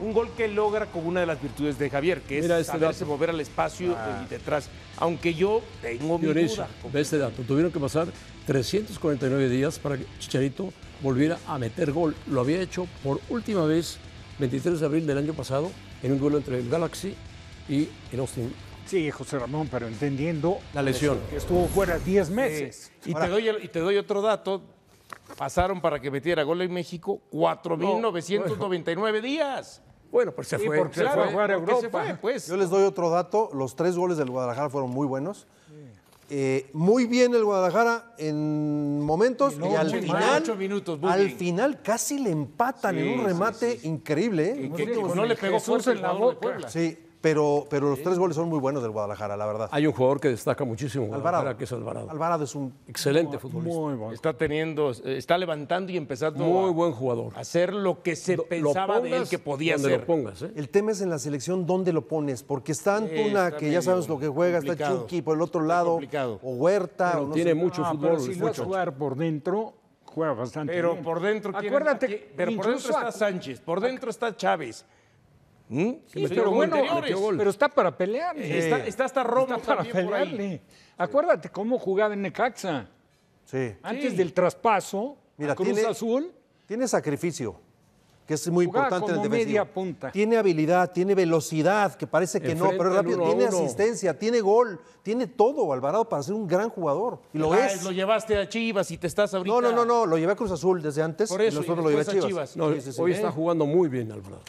Un gol que logra con una de las virtudes de Javier, que es este mover al espacio ah. y detrás. Aunque yo tengo mi duda. este dato. Tuvieron que pasar 349 días para que Chicharito volviera a meter gol. Lo había hecho por última vez 23 de abril del año pasado en un duelo entre el Galaxy y el Austin Sí, José Ramón, pero entendiendo la lesión. Que estuvo fuera 10 meses. y, te doy, otro dato. Pasaron para que metiera gol en México 4.999 días. Bueno, pues se fue. Porque se fue a jugar Europa. pues. Yo les doy otro dato. Los tres goles del Guadalajara fueron muy buenos. Eh, muy bien el Guadalajara en momentos y al final, al final casi le empatan en un remate increíble. ¿eh? Que, que, no le pegó Jesús en la Sí, pero, los tres goles son muy buenos del Guadalajara, la verdad. Hay un jugador que destaca muchísimo, Alvarado. que es Alvarado. Alvarado es un excelente futbolista. Muy bueno. Está teniendo, está levantando y empezando muy a, buen jugador. hacer lo que se pensaba de él que podía hacer. Lo pongas, ¿eh? El tema es en la selección dónde lo pones, porque está Antuna, que ya sabes lo que juega, está Chucky por el otro lado, o Huerta. tiene mucho ah, fútbol. si lo jugar por dentro, juega bastante pero por dentro... Acuérdate... pero por dentro está Sánchez, por dentro está Chávez. ¿Mm? Sí, pero, está para pelear. está, hasta Romo para pelearle. Acuérdate cómo jugaba en Necaxa. Sí. Antes del traspaso Cruz Azul. Tiene sacrificio, que es muy importante en el media punta. Tiene habilidad, tiene velocidad, que parece que no, pero rápido. tiene asistencia, tiene gol, tiene todo Alvarado para ser un gran jugador. Y lo ah, es. Lo llevaste a Chivas y te estás abriendo. No, no, no, lo llevé a Cruz Azul desde antes. Por eso, y nosotros lo llevé a Chivas. hoy está jugando muy bien Alvarado.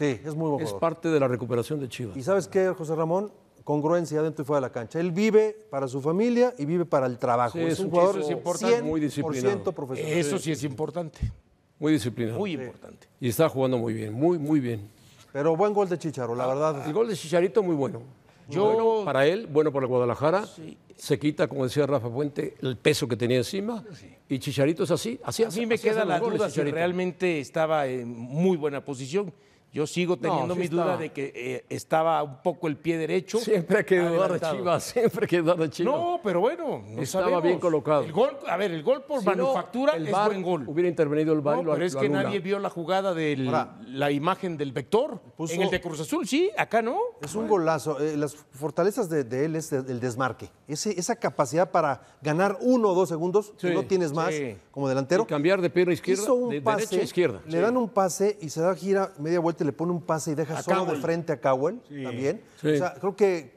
Sí, es muy bueno. Es parte de la recuperación de Chivas. Y sabes qué, José Ramón, congruencia dentro y fuera de la cancha. Él vive para su familia y vive para el trabajo. es un jugador es importante. muy disciplinado. Eso sí es importante. Muy disciplinado. Muy importante. Y está jugando muy bien, muy, muy bien. Pero buen gol de Chicharo, la ah, verdad. El gol de Chicharito muy bueno. Yo... para él, bueno para el Guadalajara. Se quita, como decía Rafa Puente, el peso que tenía encima. Y Chicharito es así. así a mí me queda la duda si realmente estaba en muy buena posición. Yo sigo teniendo mi duda de que eh, estaba un poco el pie derecho. Siempre ha que de Chivas, siempre ha que de Chivas. No, pero bueno, estaba bien colocado. a ver, el gol por manufactura el buen gol. Hubiera intervenido el VAR y Pero es que nadie vio la jugada de la imagen del vector. en el de Cruz Azul, sí, acá no. Es un golazo. Eh, las fortalezas de, él es el desmarque. esa capacidad para ganar uno o dos segundos, no tienes más como delantero. cambiar de pierna izquierda, de derecha a izquierda. Le dan un pase y se da gira media vuelta le pone un pase y deja solo de frente a Cowell también. creo que eh,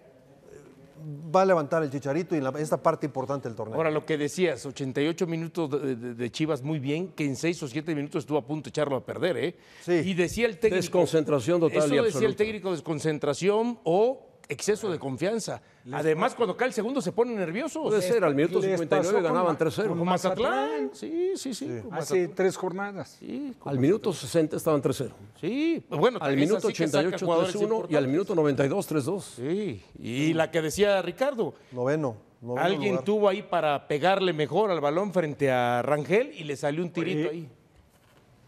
va a levantar el chicharito y en esta parte importante del torneo. Ahora, lo que decías, 88 minutos de, Chivas muy bien, que en 6 o 7 minutos estuvo a punto de echarlo a perder, ¿eh? Y decía el técnico. Desconcentración total. Eso y decía el técnico, desconcentración o exceso de confianza. Además, cuando cae el segundo se ponen nerviosos. Puede ser, al minuto 59 ganaban 3-0. Como Mazatlán. Sí, sí, sí. Hace tres jornadas. al minuto 60 estaban 3-0. Sí, bueno. Al minuto 88 3-1 y al minuto 92 3-2. Sí, y la que decía Ricardo. Noveno. noveno alguien tuvo ahí para pegarle mejor al balón frente a Rangel y le salió un tirito ahí.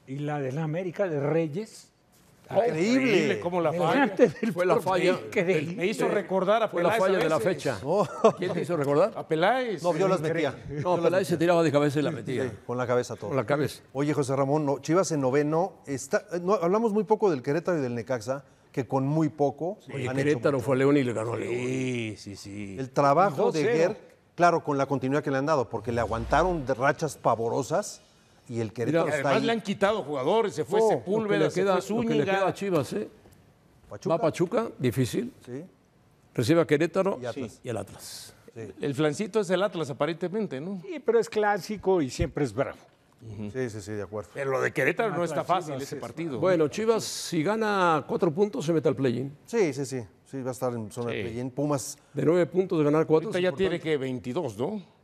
Y la de la América de Reyes Ah, increíble. Increíble cómo la falla. Fue la falla. Me hizo recordar a Peláez. Fue la falla de la fecha. Oh. ¿Quién te hizo recordar? A Peláez. No, yo las metía. No, Peláez se tiraba de cabeza y la metía. Sí, con la cabeza todo. Con la cabeza. Oye, José Ramón, Chivas en noveno. Está, eh, no, hablamos muy poco del Querétaro y del Necaxa que con muy poco. Oye, Querétaro fue a León y le ganó a León. Sí, sí, sí. El trabajo de Ger, claro, con la continuidad que le han dado, porque le aguantaron de rachas pavorosas y el Querétaro además le han quitado jugadores, se fue Sepúlveda, queda, se Zúñiga. le queda a Chivas, ¿eh? Pachuca. Pachuca, difícil. Sí. Recibe a Querétaro y, el Atlas. El flancito es el Atlas, aparentemente, ¿no? Sí, pero es clásico y siempre es bravo. Sí, sí, sí, de acuerdo. lo de Querétaro no está fácil ese partido. Bueno, Chivas, si gana cuatro puntos, se mete al play-in. Sí, sí, sí. Sí, va a estar en zona de play-in. Pumas. De nueve puntos de ganar cuatro. ya tiene que 22, ¿no?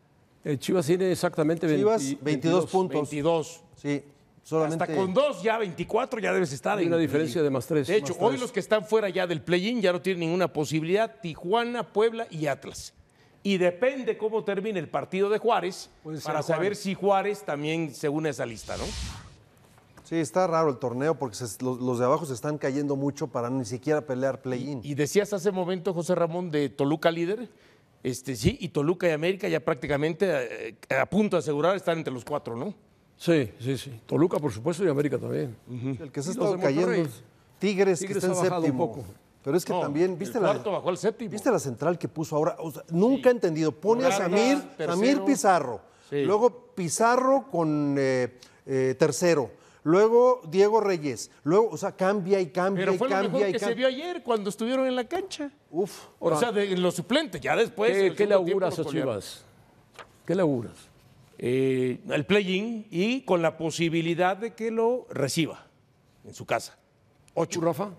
Eh, Chivas tiene exactamente 22, puntos. 22. Sí. Solamente... Hasta con dos, ya 24 ya debes estar. Hay una diferencia de más tres. De hecho, hoy los que están fuera ya del play-in ya no tienen ninguna posibilidad. Tijuana, Puebla y Atlas. Y depende cómo termine el partido de Juárez para saber si Juárez también se une a esa lista, ¿no? Sí, está raro el torneo porque los, de abajo se están cayendo mucho para ni siquiera pelear play-in. Y, decías hace momento, José Ramón, de Toluca líder este, sí, y Toluca y América ya prácticamente eh, a, punto de asegurar están entre los cuatro, ¿no? Sí, sí, sí. Toluca, por supuesto, y América también. El que se está cayendo Tigres, que está en séptimo. Pero es que también, ¿viste la, ¿viste la central que puso ahora? nunca he entendido. Pone a Samir, Samir Pizarro. Luego Pizarro con eh, eh, tercero luego Diego Reyes, luego, o sea, cambia y cambia Pero y fue cambia lo mejor que se vio ayer cuando estuvieron en la cancha. Uf. O sea, ah. de los suplentes, ya después. ¿Qué, ¿qué le auguras Chivas? ¿Qué le auguras? Eh, el play-in y con la posibilidad de que lo reciba en su casa. ¿Ocho, Rafa?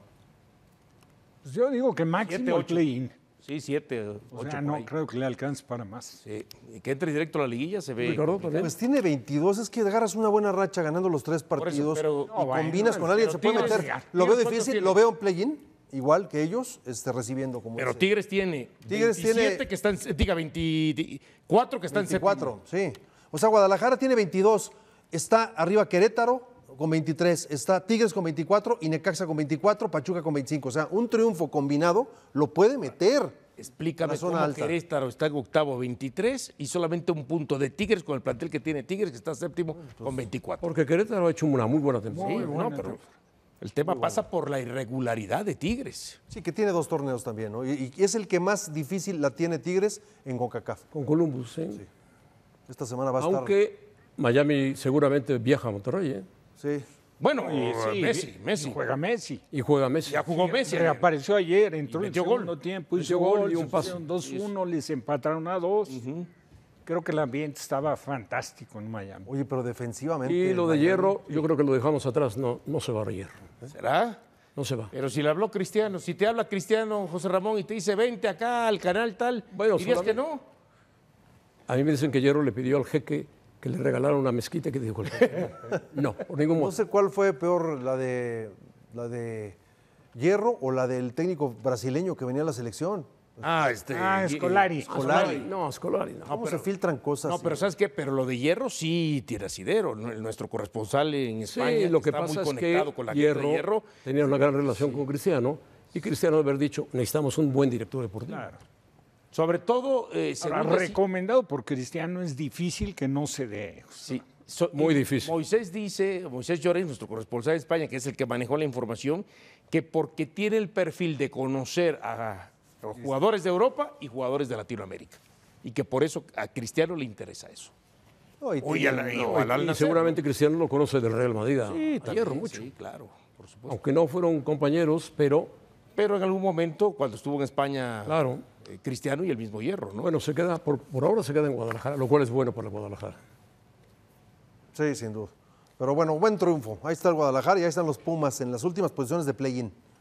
Pues yo digo que máximo el play-in. Sí, siete, o ocho sea, no creo que le alcance para más. que entre directo a la liguilla se ve. pues tiene 22, es que agarras una buena racha ganando los tres partidos y combinas con alguien, se puede meter. lo veo difícil, lo veo en play-in, igual que ellos, este, recibiendo como. Pero Tigres tiene. Tigres tiene. que están, diga, 24 que están en en 24, sí. O sea, Guadalajara tiene 22, está arriba Querétaro, con 23, está Tigres con 24 y Necaxa con 24, Pachuca con 25. O sea, un triunfo combinado lo puede meter. Explícame zona cómo alta. Querétaro está en octavo 23 y solamente un punto de Tigres con el plantel que tiene Tigres, que está séptimo con 24. Porque Querétaro ha hecho una muy buena temporada. el tema pasa por la irregularidad de Tigres. Sí, que tiene dos torneos también, ¿no? Y, es el que más difícil la tiene Tigres en CONCACAF. Con Columbus, sí. Esta semana va a estar... Aunque Miami seguramente viaja a Monterrey, ¿eh? Bueno, y, Messi, juega Messi. Y juega Messi. Ya jugó Messi. Reapareció ayer, entró y en segundo tiempo, hizo gol, y un paso. 2-1, les empataron a dos. Creo que el ambiente estaba fantástico en Miami. Oye, pero defensivamente. Y lo de Hierro, yo creo que lo dejamos atrás, no, no se va a reír. ¿Será? No se va. Pero si le habló Cristiano, si te habla Cristiano José Ramón y te dice, vente acá al canal tal, bueno, dirías que no. A mí me dicen que Hierro le pidió al jeque que le regalaron una mezquita que dijo, no, por ningún modo. No sé cuál fue peor, la de, la de Hierro o la del técnico brasileño que venía a la selección. Ah, este. Ah, escolari eh, eh, No, escolari No. se filtran cosas? No, pero ¿sabes qué? Pero lo de Hierro sí tiene asidero. Nuestro corresponsal en España lo que, está pasa muy con la hierro, tenía una gran relación con Cristiano y Cristiano haber dicho, necesitamos un buen director deportivo. Claro. Sobre todo, eh, han recomendado por Cristiano, es difícil que no se dé. Sí, muy eh, difícil. Moisés dice, Moisés Llorens, nuestro corresponsal de España, que es el que manejó la información, que porque tiene el perfil de conocer a jugadores de Europa y jugadores de Latinoamérica. Y que por eso a Cristiano le interesa eso. seguramente Cristiano lo conoce del Real Madrid. sí, también, Sí, claro, por supuesto. Aunque no fueron compañeros, pero. Pero en algún momento, cuando estuvo en España. Claro eh, cristiano y el mismo Hierro, ¿no? Bueno, se queda, por, por ahora se queda en Guadalajara, lo cual es bueno para Guadalajara. Sí, sin duda. Pero bueno, buen triunfo. Ahí está el Guadalajara y ahí están los Pumas en las últimas posiciones de play-in.